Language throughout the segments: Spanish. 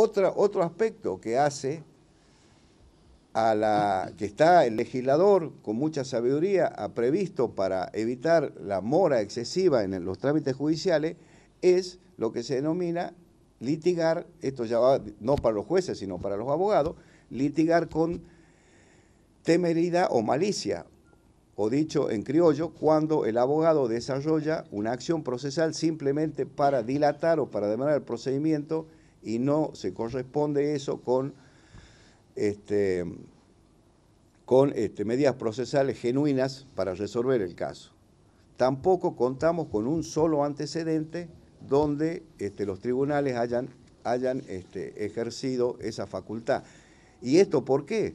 otro aspecto que hace a la que está el legislador con mucha sabiduría ha previsto para evitar la mora excesiva en los trámites judiciales es lo que se denomina litigar, esto ya va no para los jueces, sino para los abogados, litigar con temeridad o malicia, o dicho en criollo, cuando el abogado desarrolla una acción procesal simplemente para dilatar o para demorar el procedimiento y no se corresponde eso con, este, con este, medidas procesales genuinas para resolver el caso. Tampoco contamos con un solo antecedente donde este, los tribunales hayan, hayan ejercido esa facultad. ¿Y esto por qué?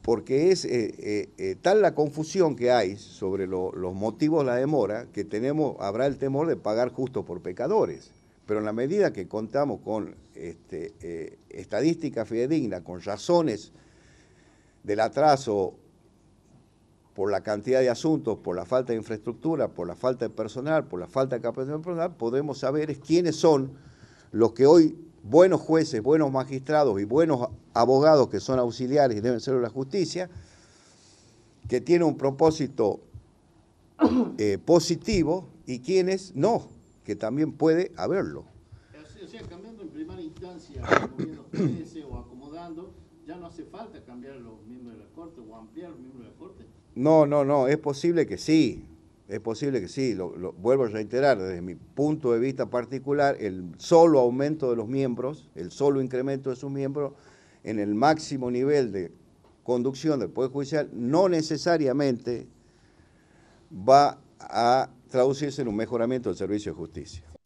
porque es eh, eh, eh, tal la confusión que hay sobre los motivos de la demora que tenemos, habrá el temor de pagar justo por pecadores. Pero en la medida que contamos con este, eh, estadística fidedigna, con razones del atraso por la cantidad de asuntos, por la falta de infraestructura, por la falta de personal, por la falta de capacidad personal, podemos saber quiénes son los que hoy buenos jueces, buenos magistrados y buenos abogados que son auxiliares y deben ser de la justicia, que tienen un propósito eh, positivo y quiénes no que también puede haberlo. Eh, o sea, cambiando en primera instancia, moviendo PS o acomodando, ya no hace falta cambiar los miembros de la Corte o ampliar los miembros de la Corte. No, no, no, es posible que sí, es posible que sí, vuelvo a reiterar, desde mi punto de vista particular, el solo aumento de los miembros, el solo incremento de sus miembros en el máximo nivel de conducción del Poder Judicial no necesariamente va a traducirse en un mejoramiento del servicio de justicia.